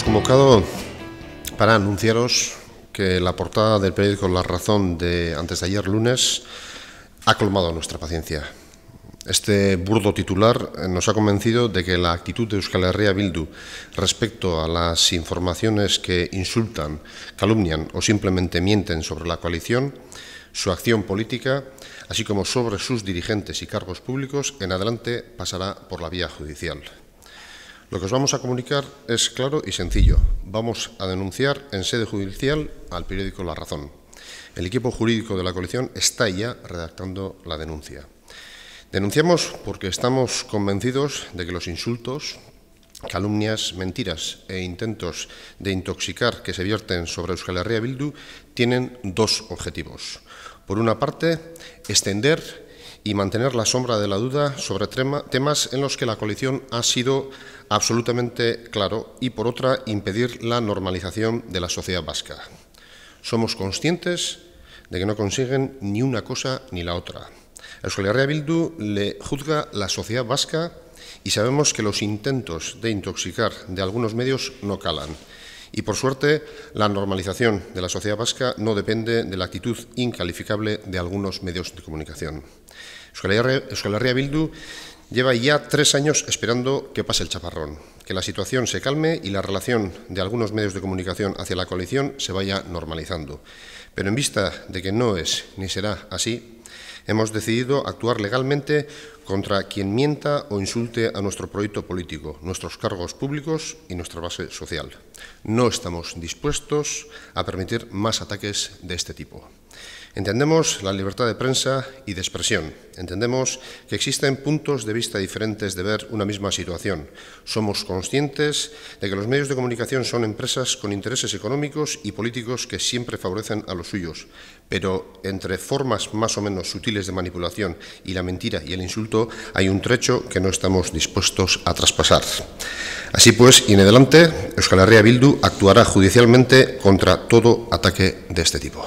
hemos convocado para anunciaros que la portada del periódico La Razón de antes de ayer lunes ha colmado nuestra paciencia. Este burdo titular eh, nos ha convencido de que la actitud de Euskal Herria Bildu respecto a las informaciones que insultan, calumnian o simplemente mienten sobre la coalición, su acción política, así como sobre sus dirigentes y cargos públicos, en adelante pasará por la vía judicial. Lo que os vamos a comunicar es claro y sencillo. Vamos a denunciar en sede judicial al periódico La Razón. El equipo jurídico de la coalición está ya redactando la denuncia. Denunciamos porque estamos convencidos de que los insultos, calumnias, mentiras e intentos de intoxicar que se vierten sobre Euskal Herria Bildu tienen dos objetivos. Por una parte, extender y mantener la sombra de la duda sobre temas en los que la coalición ha sido absolutamente claro y, por otra, impedir la normalización de la sociedad vasca. Somos conscientes de que no consiguen ni una cosa ni la otra. El de Bildu le juzga la sociedad vasca y sabemos que los intentos de intoxicar de algunos medios no calan y por suerte, la normalización de la sociedad vasca no depende de la actitud incalificable de algunos medios de comunicación. Euskal Herria Bildu lleva ya tres años esperando que pase el chaparrón, que la situación se calme y la relación de algunos medios de comunicación hacia la coalición se vaya normalizando. Pero en vista de que no es ni será así, hemos decidido actuar legalmente contra quien mienta o insulte a nuestro proyecto político, nuestros cargos públicos y nuestra base social. No estamos dispuestos a permitir más ataques de este tipo. Entendemos la libertad de prensa y de expresión. Entendemos que existen puntos de vista diferentes de ver una misma situación. Somos conscientes de que los medios de comunicación son empresas con intereses económicos y políticos que siempre favorecen a los suyos, pero entre formas más o menos sutiles de manipulación y la mentira y el insulto, hay un trecho que no estamos dispuestos a traspasar. Así pues, y en adelante, Euskal Herria Bildu actuará judicialmente contra todo ataque de este tipo.